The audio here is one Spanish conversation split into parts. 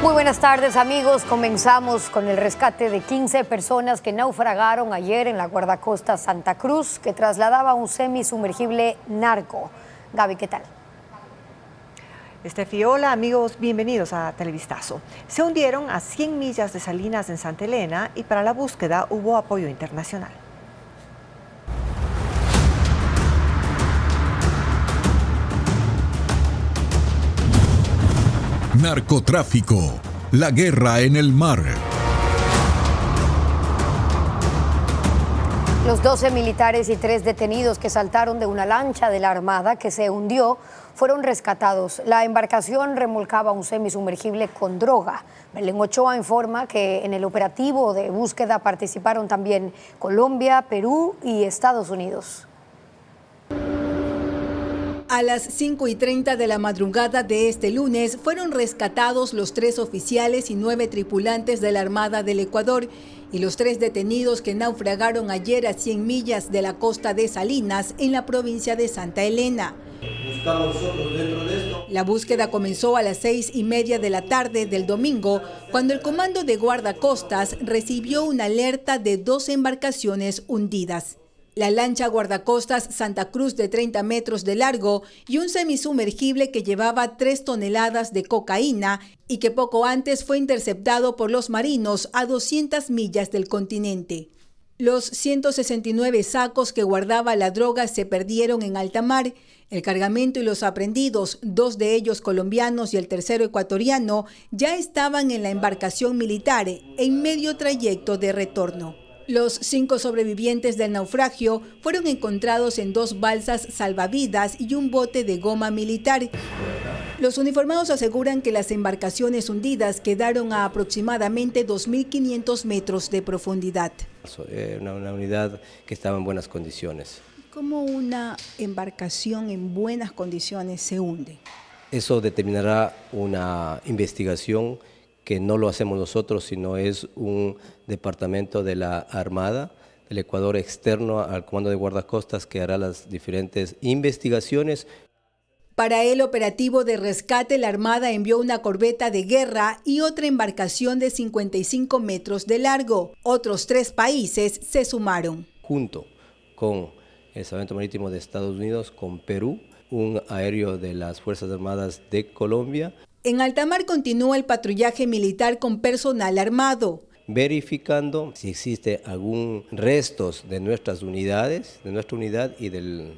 Muy buenas tardes amigos, comenzamos con el rescate de 15 personas que naufragaron ayer en la guardacosta Santa Cruz que trasladaba un semisumergible narco. Gaby, ¿qué tal? Estefi, hola amigos, bienvenidos a Televistazo. Se hundieron a 100 millas de Salinas en Santa Elena y para la búsqueda hubo apoyo internacional. Narcotráfico. La guerra en el mar. Los 12 militares y tres detenidos que saltaron de una lancha de la Armada que se hundió fueron rescatados. La embarcación remolcaba un semisumergible con droga. Belén Ochoa informa que en el operativo de búsqueda participaron también Colombia, Perú y Estados Unidos a las 5 y 30 de la madrugada de este lunes fueron rescatados los tres oficiales y nueve tripulantes de la Armada del Ecuador y los tres detenidos que naufragaron ayer a 100 millas de la costa de Salinas en la provincia de Santa Elena. La búsqueda comenzó a las seis y media de la tarde del domingo, cuando el comando de guardacostas recibió una alerta de dos embarcaciones hundidas. La lancha guardacostas Santa Cruz de 30 metros de largo y un semisumergible que llevaba 3 toneladas de cocaína y que poco antes fue interceptado por los marinos a 200 millas del continente. Los 169 sacos que guardaba la droga se perdieron en alta mar. El cargamento y los aprendidos, dos de ellos colombianos y el tercero ecuatoriano, ya estaban en la embarcación militar en medio trayecto de retorno. Los cinco sobrevivientes del naufragio fueron encontrados en dos balsas salvavidas y un bote de goma militar. Los uniformados aseguran que las embarcaciones hundidas quedaron a aproximadamente 2.500 metros de profundidad. Eh, una, una unidad que estaba en buenas condiciones. ¿Cómo una embarcación en buenas condiciones se hunde? Eso determinará una investigación que no lo hacemos nosotros, sino es un departamento de la Armada del Ecuador externo al Comando de Guardacostas que hará las diferentes investigaciones. Para el operativo de rescate, la Armada envió una corbeta de guerra y otra embarcación de 55 metros de largo. Otros tres países se sumaron. Junto con el Salvamento Marítimo de Estados Unidos, con Perú, un aéreo de las Fuerzas Armadas de Colombia, en Altamar continúa el patrullaje militar con personal armado verificando si existe algún restos de nuestras unidades, de nuestra unidad y del,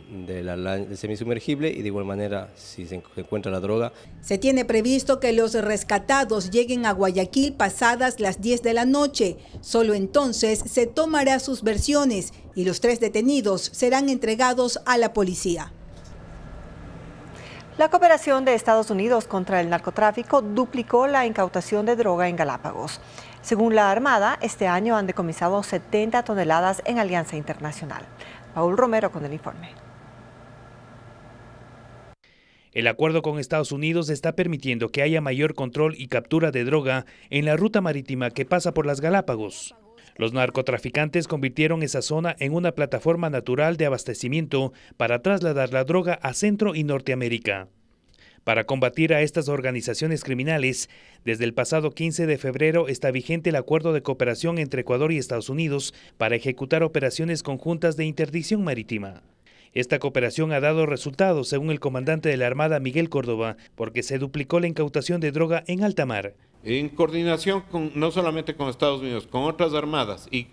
semisumergible y de igual manera si se encuentra la droga. Se tiene previsto que los rescatados lleguen a Guayaquil pasadas las 10 de la noche. Solo entonces se tomará sus versiones y los tres detenidos serán entregados a la policía. La cooperación de Estados Unidos contra el narcotráfico duplicó la incautación de droga en Galápagos. Según la Armada, este año han decomisado 70 toneladas en alianza internacional. Paul Romero con el informe. El acuerdo con Estados Unidos está permitiendo que haya mayor control y captura de droga en la ruta marítima que pasa por las Galápagos. Los narcotraficantes convirtieron esa zona en una plataforma natural de abastecimiento para trasladar la droga a Centro y Norteamérica. Para combatir a estas organizaciones criminales, desde el pasado 15 de febrero está vigente el acuerdo de cooperación entre Ecuador y Estados Unidos para ejecutar operaciones conjuntas de interdicción marítima. Esta cooperación ha dado resultados, según el comandante de la Armada Miguel Córdoba, porque se duplicó la incautación de droga en alta mar en coordinación no solamente con Estados Unidos, con otras armadas y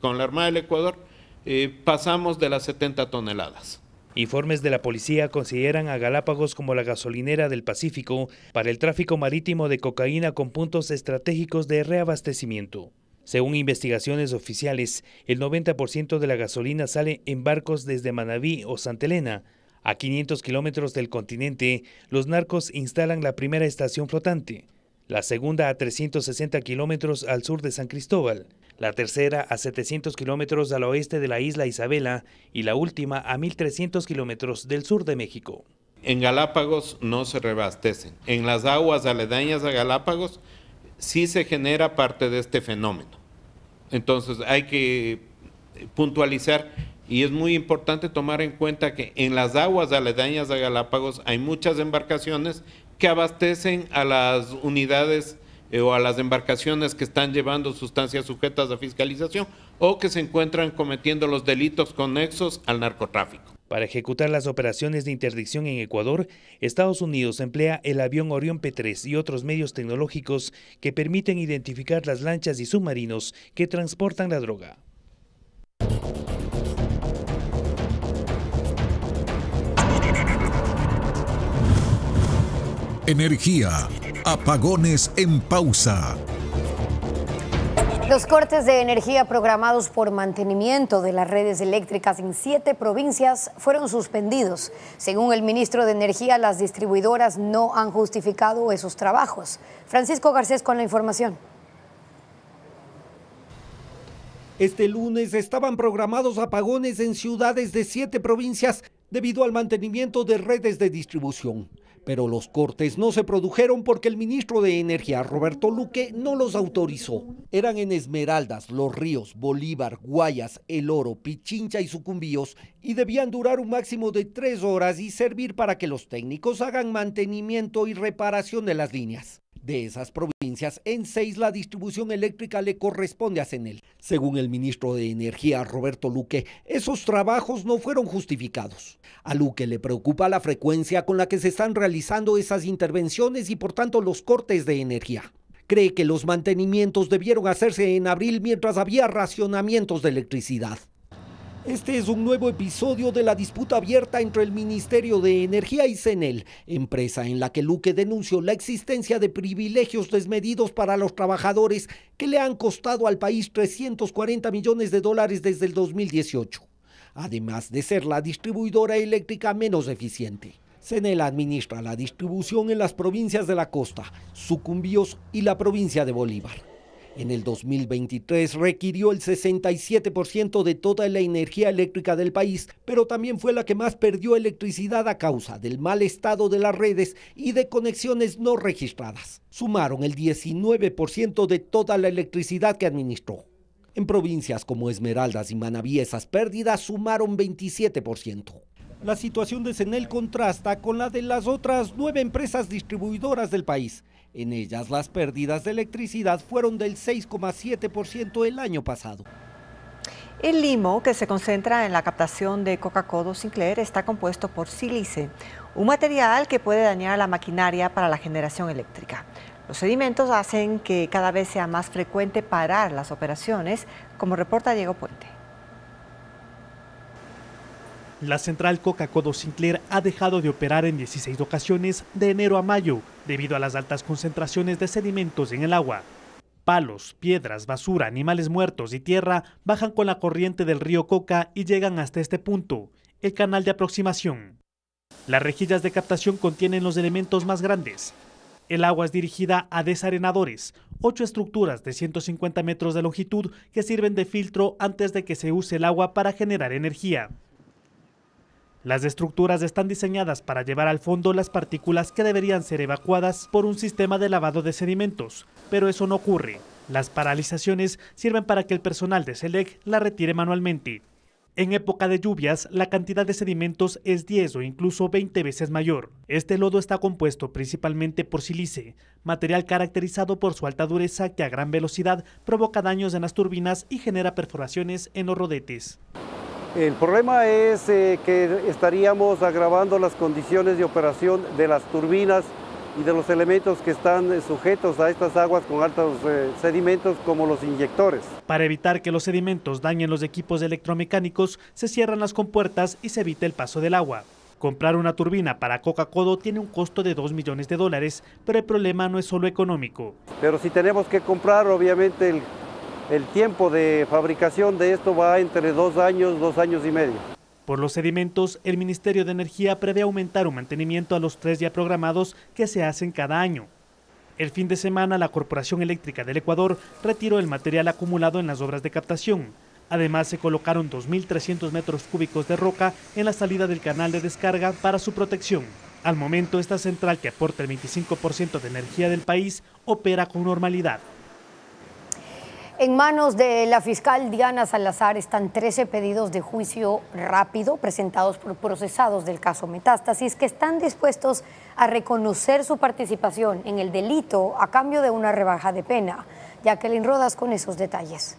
con la Armada del Ecuador, eh, pasamos de las 70 toneladas. Informes de la policía consideran a Galápagos como la gasolinera del Pacífico para el tráfico marítimo de cocaína con puntos estratégicos de reabastecimiento. Según investigaciones oficiales, el 90% de la gasolina sale en barcos desde Manabí o Santa Elena. A 500 kilómetros del continente, los narcos instalan la primera estación flotante la segunda a 360 kilómetros al sur de San Cristóbal, la tercera a 700 kilómetros al oeste de la isla Isabela y la última a 1.300 kilómetros del sur de México. En Galápagos no se rebastecen, En las aguas aledañas a Galápagos sí se genera parte de este fenómeno. Entonces hay que eh, puntualizar y es muy importante tomar en cuenta que en las aguas aledañas a Galápagos hay muchas embarcaciones que abastecen a las unidades eh, o a las embarcaciones que están llevando sustancias sujetas a fiscalización o que se encuentran cometiendo los delitos conexos al narcotráfico. Para ejecutar las operaciones de interdicción en Ecuador, Estados Unidos emplea el avión Orión P-3 y otros medios tecnológicos que permiten identificar las lanchas y submarinos que transportan la droga. energía, apagones en pausa. Los cortes de energía programados por mantenimiento de las redes eléctricas en siete provincias fueron suspendidos. Según el ministro de Energía, las distribuidoras no han justificado esos trabajos. Francisco Garcés con la información. Este lunes estaban programados apagones en ciudades de siete provincias debido al mantenimiento de redes de distribución pero los cortes no se produjeron porque el ministro de Energía, Roberto Luque, no los autorizó. Eran en Esmeraldas, Los Ríos, Bolívar, Guayas, El Oro, Pichincha y Sucumbíos y debían durar un máximo de tres horas y servir para que los técnicos hagan mantenimiento y reparación de las líneas de esas provincias. En seis, la distribución eléctrica le corresponde a CENEL. Según el ministro de Energía, Roberto Luque, esos trabajos no fueron justificados. A Luque le preocupa la frecuencia con la que se están realizando esas intervenciones y por tanto los cortes de energía. Cree que los mantenimientos debieron hacerse en abril mientras había racionamientos de electricidad. Este es un nuevo episodio de la disputa abierta entre el Ministerio de Energía y CENEL, empresa en la que Luque denunció la existencia de privilegios desmedidos para los trabajadores que le han costado al país 340 millones de dólares desde el 2018, además de ser la distribuidora eléctrica menos eficiente. CENEL administra la distribución en las provincias de la costa, Sucumbíos y la provincia de Bolívar. En el 2023 requirió el 67% de toda la energía eléctrica del país, pero también fue la que más perdió electricidad a causa del mal estado de las redes y de conexiones no registradas. Sumaron el 19% de toda la electricidad que administró. En provincias como Esmeraldas y Manabí esas pérdidas sumaron 27%. La situación de CENEL contrasta con la de las otras nueve empresas distribuidoras del país. En ellas las pérdidas de electricidad fueron del 6,7% el año pasado. El limo, que se concentra en la captación de Coca-Cola Sinclair, está compuesto por sílice, un material que puede dañar la maquinaria para la generación eléctrica. Los sedimentos hacen que cada vez sea más frecuente parar las operaciones, como reporta Diego Puente. La central Coca-Cola Sinclair ha dejado de operar en 16 ocasiones de enero a mayo debido a las altas concentraciones de sedimentos en el agua. Palos, piedras, basura, animales muertos y tierra bajan con la corriente del río Coca y llegan hasta este punto, el canal de aproximación. Las rejillas de captación contienen los elementos más grandes. El agua es dirigida a desarenadores, ocho estructuras de 150 metros de longitud que sirven de filtro antes de que se use el agua para generar energía. Las estructuras están diseñadas para llevar al fondo las partículas que deberían ser evacuadas por un sistema de lavado de sedimentos, pero eso no ocurre. Las paralizaciones sirven para que el personal de SELEC la retire manualmente. En época de lluvias, la cantidad de sedimentos es 10 o incluso 20 veces mayor. Este lodo está compuesto principalmente por sílice, material caracterizado por su alta dureza que a gran velocidad provoca daños en las turbinas y genera perforaciones en los rodetes. El problema es eh, que estaríamos agravando las condiciones de operación de las turbinas y de los elementos que están eh, sujetos a estas aguas con altos eh, sedimentos como los inyectores. Para evitar que los sedimentos dañen los equipos electromecánicos, se cierran las compuertas y se evita el paso del agua. Comprar una turbina para Coca-Codo tiene un costo de 2 millones de dólares, pero el problema no es solo económico. Pero si tenemos que comprar, obviamente el el tiempo de fabricación de esto va entre dos años, dos años y medio. Por los sedimentos, el Ministerio de Energía prevé aumentar un mantenimiento a los tres ya programados que se hacen cada año. El fin de semana, la Corporación Eléctrica del Ecuador retiró el material acumulado en las obras de captación. Además, se colocaron 2.300 metros cúbicos de roca en la salida del canal de descarga para su protección. Al momento, esta central, que aporta el 25% de energía del país, opera con normalidad. En manos de la fiscal Diana Salazar están 13 pedidos de juicio rápido presentados por procesados del caso Metástasis que están dispuestos a reconocer su participación en el delito a cambio de una rebaja de pena. Jacqueline Rodas con esos detalles.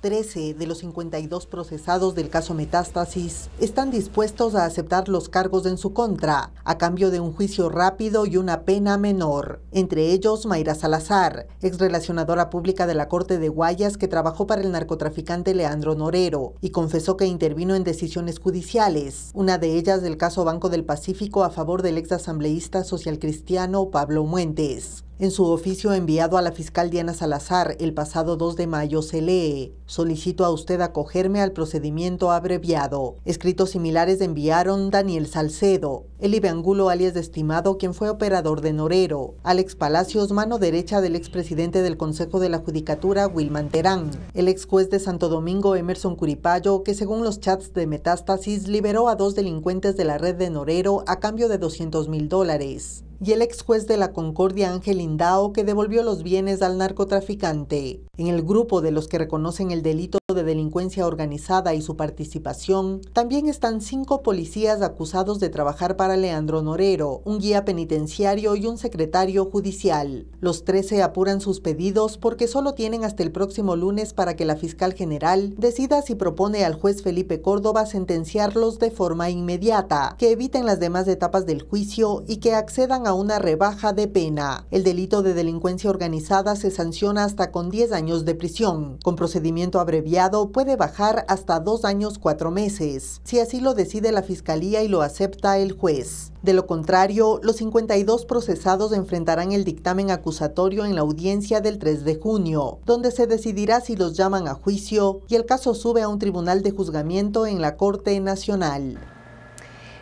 13 de los 52 procesados del caso Metástasis están dispuestos a aceptar los cargos en su contra, a cambio de un juicio rápido y una pena menor. Entre ellos, Mayra Salazar, ex relacionadora pública de la Corte de Guayas que trabajó para el narcotraficante Leandro Norero y confesó que intervino en decisiones judiciales, una de ellas del caso Banco del Pacífico a favor del exasambleísta socialcristiano Pablo Muentes. En su oficio enviado a la fiscal Diana Salazar el pasado 2 de mayo se lee, solicito a usted acogerme al procedimiento abreviado. Escritos similares enviaron Daniel Salcedo, el Angulo alias estimado, quien fue operador de Norero, Alex Palacios, mano derecha del expresidente del Consejo de la Judicatura, Wilman Terán, el ex juez de Santo Domingo, Emerson Curipayo, que según los chats de Metástasis liberó a dos delincuentes de la red de Norero a cambio de 200 mil dólares y el ex juez de la Concordia Ángel Indao que devolvió los bienes al narcotraficante. En el grupo de los que reconocen el delito de delincuencia organizada y su participación, también están cinco policías acusados de trabajar para Leandro Norero, un guía penitenciario y un secretario judicial. Los 13 apuran sus pedidos porque solo tienen hasta el próximo lunes para que la fiscal general decida si propone al juez Felipe Córdoba sentenciarlos de forma inmediata, que eviten las demás etapas del juicio y que accedan una rebaja de pena. El delito de delincuencia organizada se sanciona hasta con 10 años de prisión. Con procedimiento abreviado puede bajar hasta dos años cuatro meses, si así lo decide la Fiscalía y lo acepta el juez. De lo contrario, los 52 procesados enfrentarán el dictamen acusatorio en la audiencia del 3 de junio, donde se decidirá si los llaman a juicio y el caso sube a un tribunal de juzgamiento en la Corte Nacional.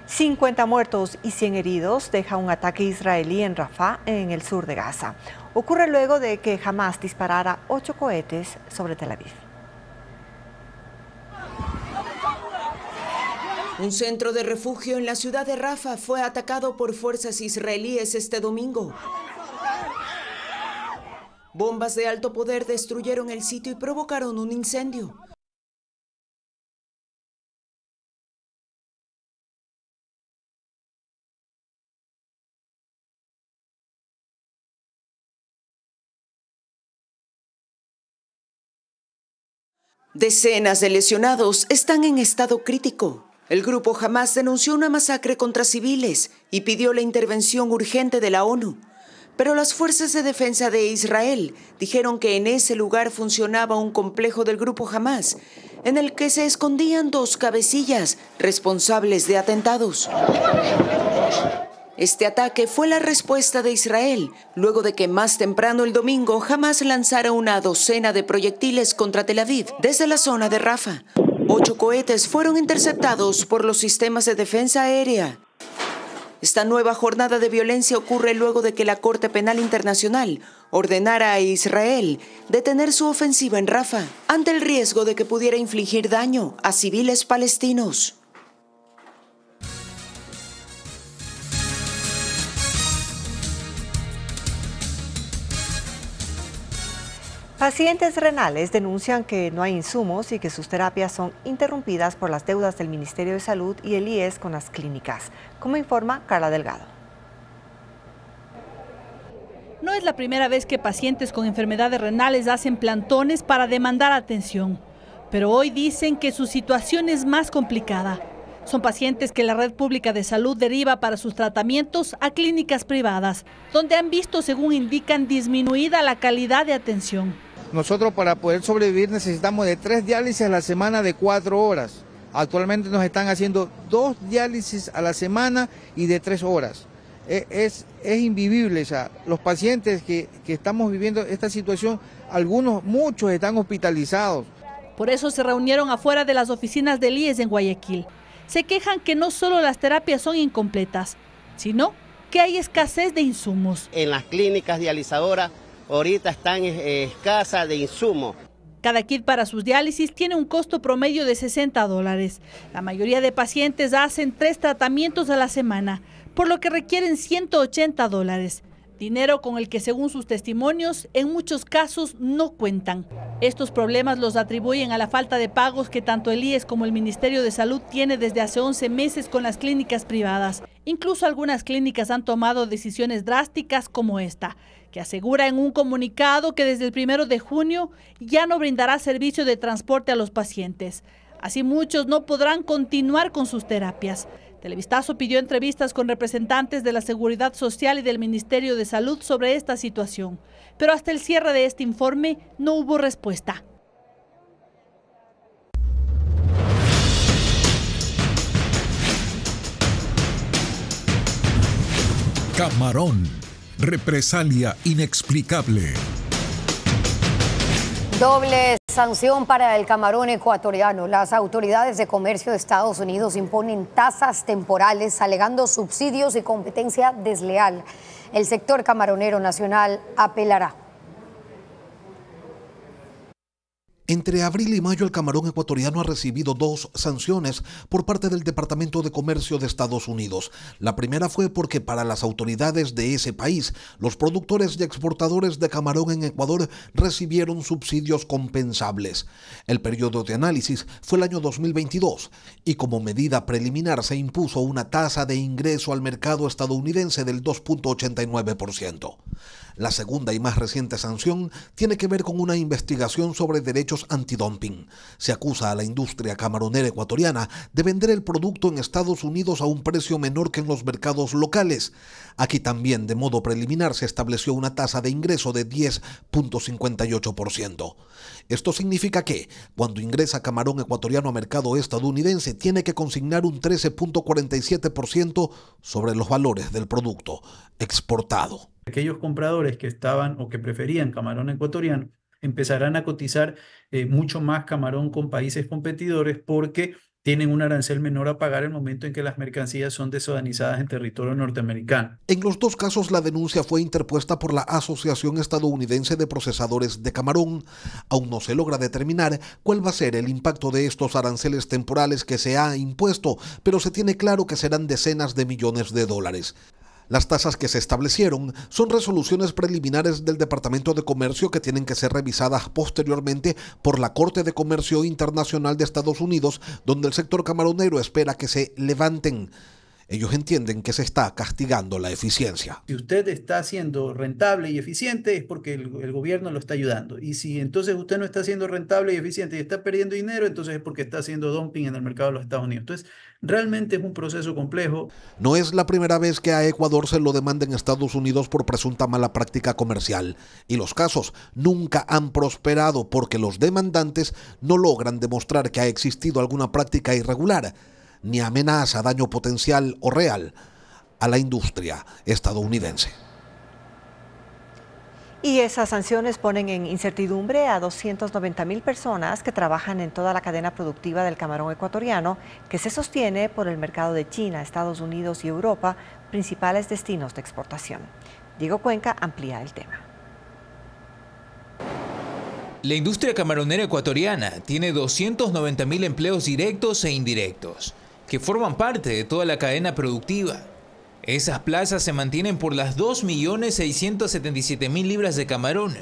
50 muertos y 100 heridos deja un ataque israelí en Rafah, en el sur de Gaza. Ocurre luego de que Hamas disparara ocho cohetes sobre Tel Aviv. Un centro de refugio en la ciudad de Rafah fue atacado por fuerzas israelíes este domingo. Bombas de alto poder destruyeron el sitio y provocaron un incendio. Decenas de lesionados están en estado crítico. El grupo Hamas denunció una masacre contra civiles y pidió la intervención urgente de la ONU. Pero las fuerzas de defensa de Israel dijeron que en ese lugar funcionaba un complejo del grupo Hamas, en el que se escondían dos cabecillas responsables de atentados. Este ataque fue la respuesta de Israel, luego de que más temprano el domingo jamás lanzara una docena de proyectiles contra Tel Aviv desde la zona de Rafa. Ocho cohetes fueron interceptados por los sistemas de defensa aérea. Esta nueva jornada de violencia ocurre luego de que la Corte Penal Internacional ordenara a Israel detener su ofensiva en Rafa ante el riesgo de que pudiera infligir daño a civiles palestinos. Pacientes renales denuncian que no hay insumos y que sus terapias son interrumpidas por las deudas del Ministerio de Salud y el IES con las clínicas, como informa Carla Delgado. No es la primera vez que pacientes con enfermedades renales hacen plantones para demandar atención, pero hoy dicen que su situación es más complicada. Son pacientes que la red pública de salud deriva para sus tratamientos a clínicas privadas, donde han visto, según indican, disminuida la calidad de atención. Nosotros para poder sobrevivir necesitamos de tres diálisis a la semana de cuatro horas. Actualmente nos están haciendo dos diálisis a la semana y de tres horas. E, es, es invivible, los pacientes que, que estamos viviendo esta situación, algunos, muchos están hospitalizados. Por eso se reunieron afuera de las oficinas del IES en Guayaquil. Se quejan que no solo las terapias son incompletas, sino que hay escasez de insumos. En las clínicas dializadoras ahorita están eh, escasas de insumos. Cada kit para sus diálisis tiene un costo promedio de 60 dólares. La mayoría de pacientes hacen tres tratamientos a la semana, por lo que requieren 180 dólares dinero con el que según sus testimonios en muchos casos no cuentan. Estos problemas los atribuyen a la falta de pagos que tanto el IES como el Ministerio de Salud tiene desde hace 11 meses con las clínicas privadas. Incluso algunas clínicas han tomado decisiones drásticas como esta, que asegura en un comunicado que desde el primero de junio ya no brindará servicio de transporte a los pacientes. Así muchos no podrán continuar con sus terapias. Televistazo pidió entrevistas con representantes de la Seguridad Social y del Ministerio de Salud sobre esta situación, pero hasta el cierre de este informe no hubo respuesta. Camarón, represalia inexplicable. Doble sanción para el camarón ecuatoriano. Las autoridades de comercio de Estados Unidos imponen tasas temporales alegando subsidios y competencia desleal. El sector camaronero nacional apelará. Entre abril y mayo el camarón ecuatoriano ha recibido dos sanciones por parte del Departamento de Comercio de Estados Unidos. La primera fue porque para las autoridades de ese país, los productores y exportadores de camarón en Ecuador recibieron subsidios compensables. El periodo de análisis fue el año 2022 y como medida preliminar se impuso una tasa de ingreso al mercado estadounidense del 2.89%. La segunda y más reciente sanción tiene que ver con una investigación sobre derechos antidumping. Se acusa a la industria camaronera ecuatoriana de vender el producto en Estados Unidos a un precio menor que en los mercados locales. Aquí también, de modo preliminar, se estableció una tasa de ingreso de 10.58%. Esto significa que, cuando ingresa camarón ecuatoriano a mercado estadounidense, tiene que consignar un 13.47% sobre los valores del producto exportado aquellos compradores que estaban o que preferían camarón ecuatoriano empezarán a cotizar eh, mucho más camarón con países competidores porque tienen un arancel menor a pagar el momento en que las mercancías son desodanizadas en territorio norteamericano. En los dos casos la denuncia fue interpuesta por la Asociación Estadounidense de Procesadores de Camarón. Aún no se logra determinar cuál va a ser el impacto de estos aranceles temporales que se ha impuesto, pero se tiene claro que serán decenas de millones de dólares. Las tasas que se establecieron son resoluciones preliminares del Departamento de Comercio que tienen que ser revisadas posteriormente por la Corte de Comercio Internacional de Estados Unidos, donde el sector camaronero espera que se levanten ellos entienden que se está castigando la eficiencia. Si usted está siendo rentable y eficiente es porque el, gobierno lo está ayudando. Y si entonces usted no está siendo rentable y eficiente y está perdiendo dinero, entonces es porque está haciendo dumping en el mercado de los Estados Unidos. Entonces, realmente es un proceso complejo. No es la primera vez que a Ecuador se lo demanden Estados Unidos por presunta mala práctica comercial. Y los casos nunca han prosperado porque los demandantes no logran demostrar que ha existido alguna práctica irregular ni amenaza daño potencial o real a la industria estadounidense. Y esas sanciones ponen en incertidumbre a 290 mil personas que trabajan en toda la cadena productiva del camarón ecuatoriano, que se sostiene por el mercado de China, Estados Unidos y Europa, principales destinos de exportación. Diego Cuenca amplía el tema. La industria camaronera ecuatoriana tiene 290 mil empleos directos e indirectos que forman parte de toda la cadena productiva. Esas plazas se mantienen por las 2.677.000 libras de camarón,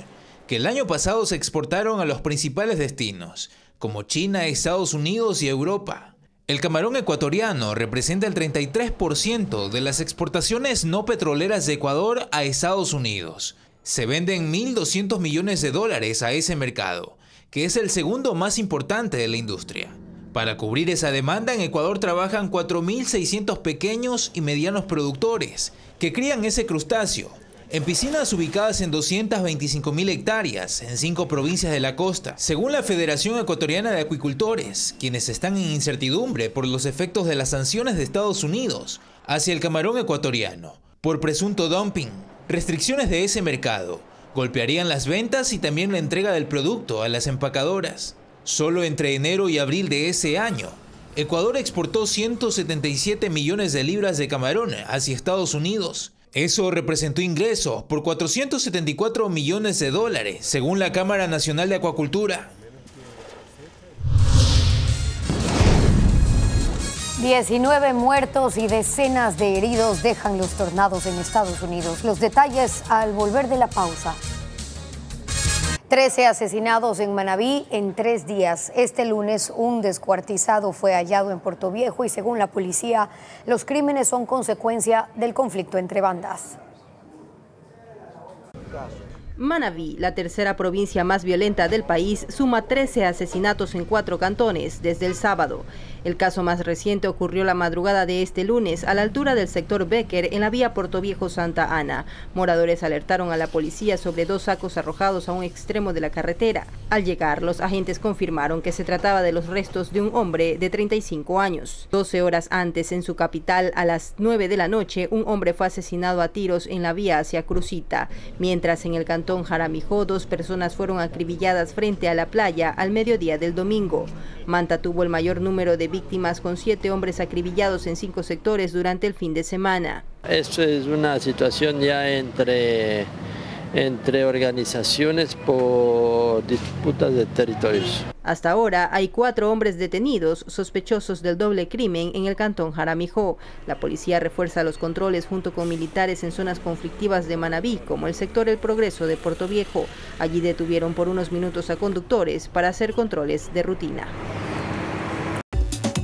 que el año pasado se exportaron a los principales destinos, como China, Estados Unidos y Europa. El camarón ecuatoriano representa el 33% de las exportaciones no petroleras de Ecuador a Estados Unidos. Se venden 1.200 millones de dólares a ese mercado, que es el segundo más importante de la industria. Para cubrir esa demanda, en Ecuador trabajan 4.600 pequeños y medianos productores que crían ese crustáceo. En piscinas ubicadas en 225.000 hectáreas, en cinco provincias de la costa, según la Federación Ecuatoriana de Acuicultores, quienes están en incertidumbre por los efectos de las sanciones de Estados Unidos hacia el camarón ecuatoriano, por presunto dumping, restricciones de ese mercado, golpearían las ventas y también la entrega del producto a las empacadoras. Solo entre enero y abril de ese año, Ecuador exportó 177 millones de libras de camarón hacia Estados Unidos. Eso representó ingreso por 474 millones de dólares, según la Cámara Nacional de Acuacultura. 19 muertos y decenas de heridos dejan los tornados en Estados Unidos. Los detalles al volver de la pausa. 13 asesinados en Manabí en tres días. Este lunes un descuartizado fue hallado en Puerto Viejo y según la policía los crímenes son consecuencia del conflicto entre bandas. Manabí, la tercera provincia más violenta del país, suma 13 asesinatos en cuatro cantones desde el sábado. El caso más reciente ocurrió la madrugada de este lunes a la altura del sector Becker en la vía viejo Santa Ana. Moradores alertaron a la policía sobre dos sacos arrojados a un extremo de la carretera. Al llegar, los agentes confirmaron que se trataba de los restos de un hombre de 35 años. 12 horas antes, en su capital, a las 9 de la noche, un hombre fue asesinado a tiros en la vía hacia Cruzita, mientras en el cantón Jaramijó dos personas fueron acribilladas frente a la playa al mediodía del domingo. Manta tuvo el mayor número de víctimas, con siete hombres acribillados en cinco sectores durante el fin de semana. Esto es una situación ya entre, entre organizaciones por disputas de territorios. Hasta ahora hay cuatro hombres detenidos sospechosos del doble crimen en el cantón Jaramijó. La policía refuerza los controles junto con militares en zonas conflictivas de Manabí, como el sector El Progreso de Puerto Viejo. Allí detuvieron por unos minutos a conductores para hacer controles de rutina.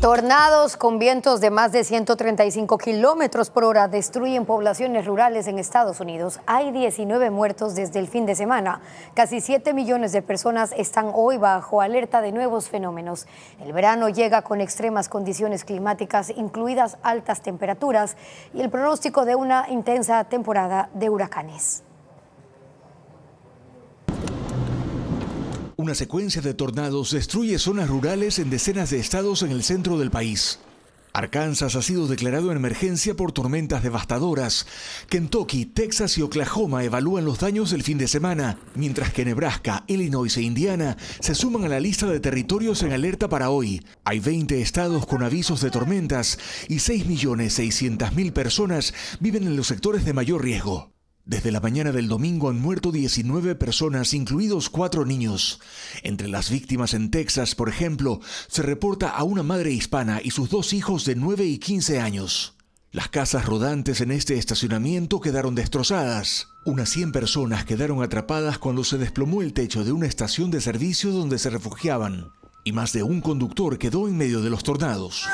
Tornados con vientos de más de 135 kilómetros por hora destruyen poblaciones rurales en Estados Unidos. Hay 19 muertos desde el fin de semana. Casi 7 millones de personas están hoy bajo alerta de nuevos fenómenos. El verano llega con extremas condiciones climáticas, incluidas altas temperaturas y el pronóstico de una intensa temporada de huracanes. Una secuencia de tornados destruye zonas rurales en decenas de estados en el centro del país. Arkansas ha sido declarado en emergencia por tormentas devastadoras. Kentucky, Texas y Oklahoma evalúan los daños del fin de semana, mientras que Nebraska, Illinois e Indiana se suman a la lista de territorios en alerta para hoy. Hay 20 estados con avisos de tormentas y 6.600.000 personas viven en los sectores de mayor riesgo. Desde la mañana del domingo han muerto 19 personas, incluidos cuatro niños. Entre las víctimas en Texas, por ejemplo, se reporta a una madre hispana y sus dos hijos de 9 y 15 años. Las casas rodantes en este estacionamiento quedaron destrozadas. Unas 100 personas quedaron atrapadas cuando se desplomó el techo de una estación de servicio donde se refugiaban. Y más de un conductor quedó en medio de los tornados.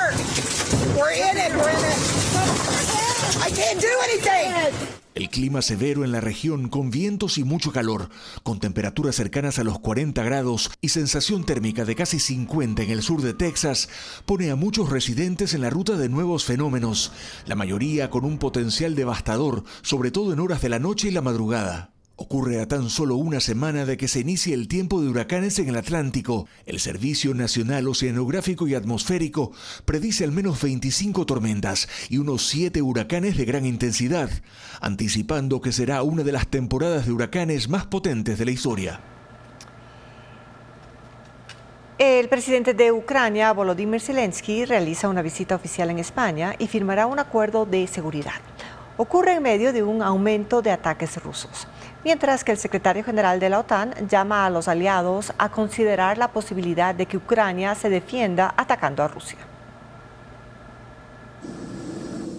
El clima severo en la región, con vientos y mucho calor, con temperaturas cercanas a los 40 grados y sensación térmica de casi 50 en el sur de Texas, pone a muchos residentes en la ruta de nuevos fenómenos, la mayoría con un potencial devastador, sobre todo en horas de la noche y la madrugada. Ocurre a tan solo una semana de que se inicie el tiempo de huracanes en el Atlántico. El Servicio Nacional Oceanográfico y Atmosférico predice al menos 25 tormentas y unos 7 huracanes de gran intensidad, anticipando que será una de las temporadas de huracanes más potentes de la historia. El presidente de Ucrania, Volodymyr Zelensky, realiza una visita oficial en España y firmará un acuerdo de seguridad. Ocurre en medio de un aumento de ataques rusos mientras que el secretario general de la OTAN llama a los aliados a considerar la posibilidad de que Ucrania se defienda atacando a Rusia.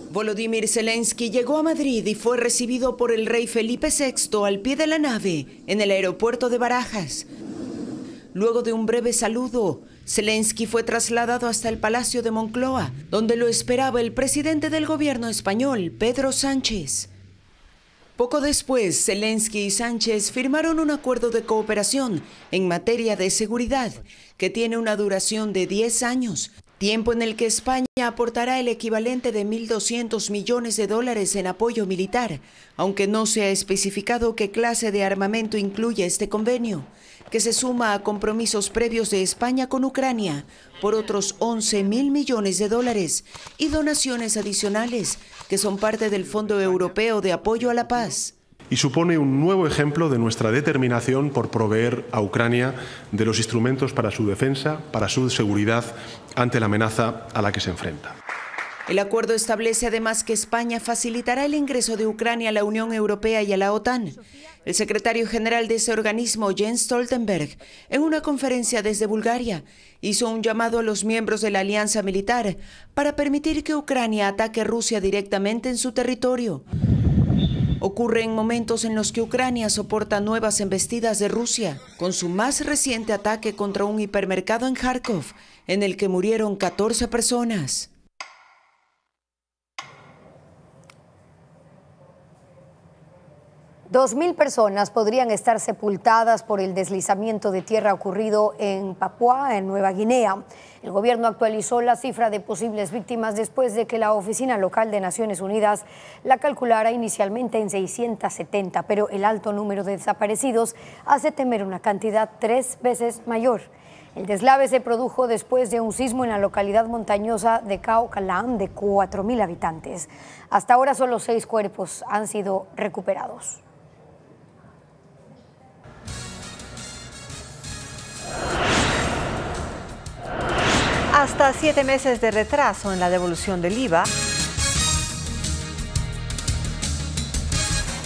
Volodymyr Zelensky llegó a Madrid y fue recibido por el rey Felipe VI al pie de la nave en el aeropuerto de Barajas. Luego de un breve saludo, Zelensky fue trasladado hasta el Palacio de Moncloa, donde lo esperaba el presidente del gobierno español, Pedro Sánchez. Poco después, Zelensky y Sánchez firmaron un acuerdo de cooperación en materia de seguridad que tiene una duración de 10 años tiempo en el que España aportará el equivalente de 1.200 millones de dólares en apoyo militar, aunque no se ha especificado qué clase de armamento incluye este convenio, que se suma a compromisos previos de España con Ucrania por otros 11.000 millones de dólares y donaciones adicionales que son parte del Fondo Europeo de Apoyo a la Paz y supone un nuevo ejemplo de nuestra determinación por proveer a Ucrania de los instrumentos para su defensa, para su seguridad ante la amenaza a la que se enfrenta. El acuerdo establece además que España facilitará el ingreso de Ucrania a la Unión Europea y a la OTAN. El secretario general de ese organismo, Jens Stoltenberg, en una conferencia desde Bulgaria, hizo un llamado a los miembros de la alianza militar para permitir que Ucrania ataque Rusia directamente en su territorio ocurre en momentos en los que Ucrania soporta nuevas embestidas de Rusia, con su más reciente ataque contra un hipermercado en Kharkov, en el que murieron 14 personas. 2.000 personas podrían estar sepultadas por el deslizamiento de tierra ocurrido en Papua, en Nueva Guinea. El gobierno actualizó la cifra de posibles víctimas después de que la Oficina Local de Naciones Unidas la calculara inicialmente en 670, pero el alto número de desaparecidos hace temer una cantidad tres veces mayor. El deslave se produjo después de un sismo en la localidad montañosa de Cao Calam de 4.000 habitantes. Hasta ahora solo seis cuerpos han sido recuperados. hasta siete meses de retraso en la devolución del IVA,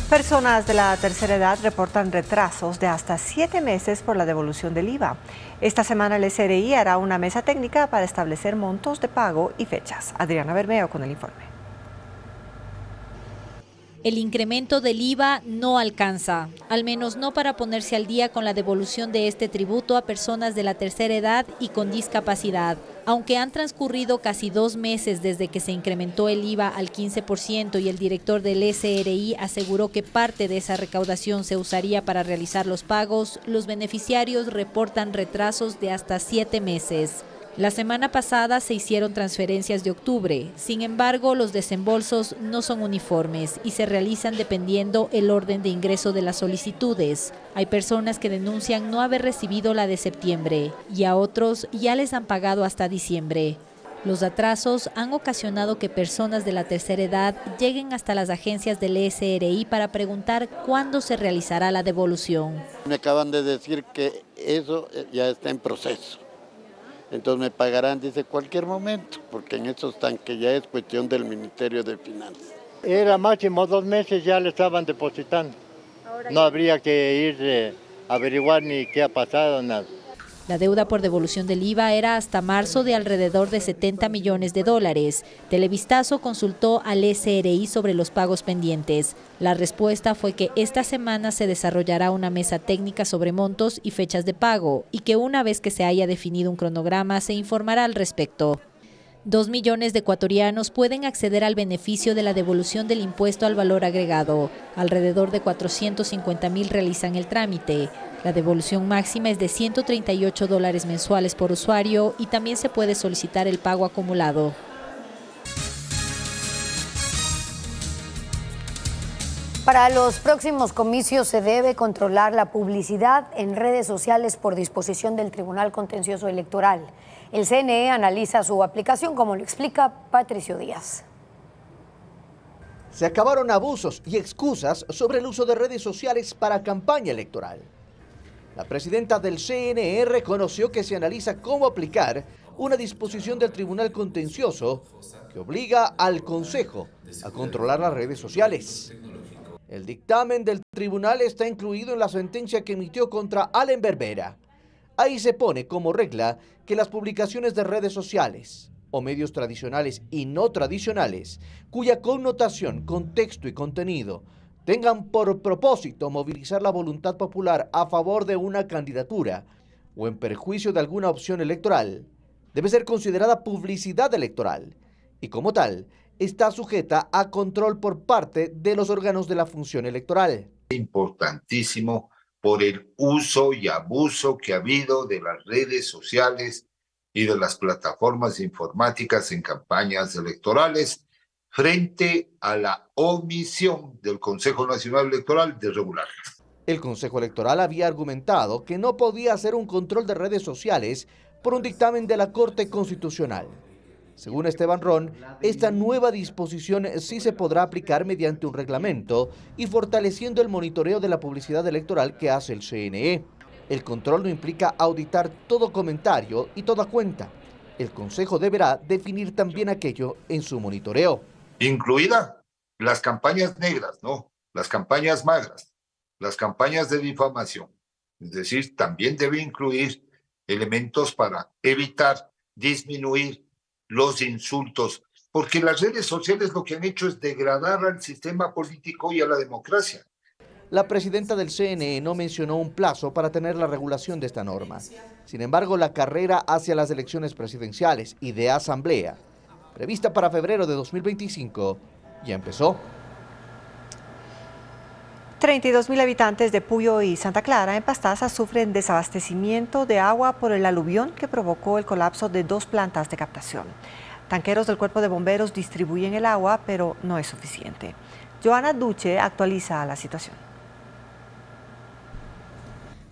Personas de la tercera edad reportan retrasos de hasta siete meses por la devolución del IVA. Esta semana el SRI hará una mesa técnica para establecer montos de pago y fechas. Adriana Bermeo con el informe. El incremento del IVA no alcanza, al menos no para ponerse al día con la devolución de este tributo a personas de la tercera edad y con discapacidad. Aunque han transcurrido casi dos meses desde que se incrementó el IVA al 15% y el director del SRI aseguró que parte de esa recaudación se usaría para realizar los pagos, los beneficiarios reportan retrasos de hasta siete meses. La semana pasada se hicieron transferencias de octubre, sin embargo los desembolsos no son uniformes y se realizan dependiendo el orden de ingreso de las solicitudes. Hay personas que denuncian no haber recibido la de septiembre y a otros ya les han pagado hasta diciembre. Los atrasos han ocasionado que personas de la tercera edad lleguen hasta las agencias del SRI para preguntar cuándo se realizará la devolución. Me acaban de decir que eso ya está en proceso. Entonces me pagarán, dice, cualquier momento, porque en eso están, ya es cuestión del Ministerio de Finanzas. Era máximo dos meses, ya le estaban depositando. no habría que ir a eh, averiguar ni qué ha pasado, nada. La deuda por devolución del IVA era hasta marzo de alrededor de 70 millones de dólares. Televistazo consultó al SRI sobre los pagos pendientes. La respuesta fue que esta semana se desarrollará una mesa técnica sobre montos y fechas de pago y que una vez que se haya definido un cronograma se informará al respecto. Dos millones de ecuatorianos pueden acceder al beneficio de la devolución del impuesto al valor agregado. Alrededor de 450 mil realizan el trámite. La devolución máxima es de 138 dólares mensuales por usuario y también se puede solicitar el pago acumulado. Para los próximos comicios se debe controlar la publicidad en redes sociales por disposición del Tribunal Contencioso Electoral. El CNE analiza su aplicación, como lo explica Patricio Díaz. Se acabaron abusos y excusas sobre el uso de redes sociales para campaña electoral. La presidenta del CNR reconoció que se analiza cómo aplicar una disposición del Tribunal Contencioso que obliga al Consejo a controlar las redes sociales. El dictamen del tribunal está incluido en la sentencia que emitió contra Allen Berbera. Ahí se pone como regla que las publicaciones de redes sociales o medios tradicionales y no tradicionales, cuya connotación, contexto y contenido tengan por propósito movilizar la voluntad popular a favor de una candidatura o en perjuicio de alguna opción electoral, debe ser considerada publicidad electoral y como tal está sujeta a control por parte de los órganos de la función electoral. Importantísimo por el uso y abuso que ha habido de las redes sociales y de las plataformas informáticas en campañas electorales frente a la omisión del Consejo Nacional Electoral de regular. El Consejo Electoral había argumentado que no podía hacer un control de redes sociales por un dictamen de la Corte Constitucional. Según Esteban Ron, esta nueva disposición sí se podrá aplicar mediante un reglamento y fortaleciendo el monitoreo de la publicidad electoral que hace el CNE. El control no implica auditar todo comentario y toda cuenta. El Consejo deberá definir también aquello en su monitoreo incluida las campañas negras, ¿no? Las campañas magras, las campañas de difamación. Es decir, también debe incluir elementos para evitar, disminuir los insultos, porque las redes sociales lo que han hecho es degradar al sistema político y a la democracia. La presidenta del CNE no mencionó un plazo para tener la regulación de esta norma. Sin embargo, la carrera hacia las elecciones presidenciales y de asamblea Revista para febrero de 2025, ya empezó. 32.000 habitantes de Puyo y Santa Clara en Pastaza sufren desabastecimiento de agua por el aluvión que provocó el colapso de dos plantas de captación. Tanqueros del Cuerpo de Bomberos distribuyen el agua, pero no es suficiente. Joana Duche actualiza la situación.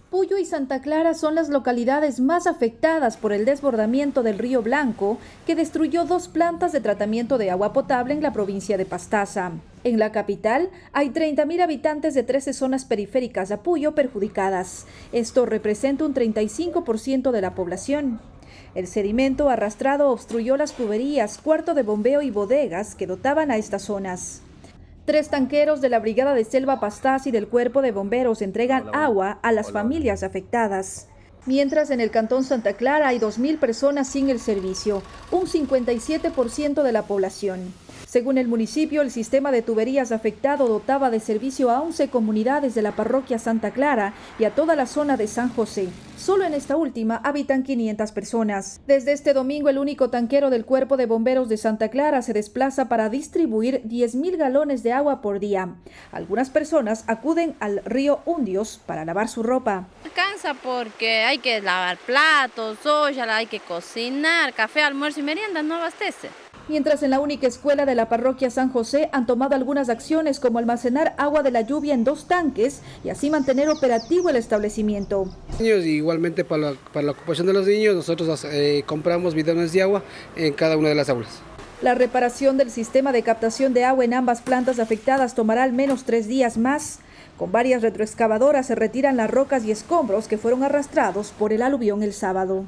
Puyo y Santa Clara son las localidades más afectadas por el desbordamiento del río Blanco, que destruyó dos plantas de tratamiento de agua potable en la provincia de Pastaza. En la capital hay 30.000 habitantes de 13 zonas periféricas de Puyo perjudicadas. Esto representa un 35% de la población. El sedimento arrastrado obstruyó las tuberías, cuarto de bombeo y bodegas que dotaban a estas zonas. Tres tanqueros de la Brigada de Selva Pastás y del Cuerpo de Bomberos entregan agua a las familias afectadas. Mientras en el Cantón Santa Clara hay 2.000 personas sin el servicio, un 57% de la población. Según el municipio, el sistema de tuberías afectado dotaba de servicio a 11 comunidades de la parroquia Santa Clara y a toda la zona de San José. Solo en esta última habitan 500 personas. Desde este domingo, el único tanquero del Cuerpo de Bomberos de Santa Clara se desplaza para distribuir 10.000 galones de agua por día. Algunas personas acuden al río Undios para lavar su ropa. Cansa porque hay que lavar platos, olla, hay que cocinar, café, almuerzo y merienda, no abastece mientras en la única escuela de la parroquia San José han tomado algunas acciones como almacenar agua de la lluvia en dos tanques y así mantener operativo el establecimiento. Niños, igualmente para la, ocupación de los niños, nosotros eh, compramos bidones de agua en cada una de las aulas. La reparación del sistema de captación de agua en ambas plantas afectadas tomará al menos tres días más. Con varias retroexcavadoras se retiran las rocas y escombros que fueron arrastrados por el aluvión el sábado.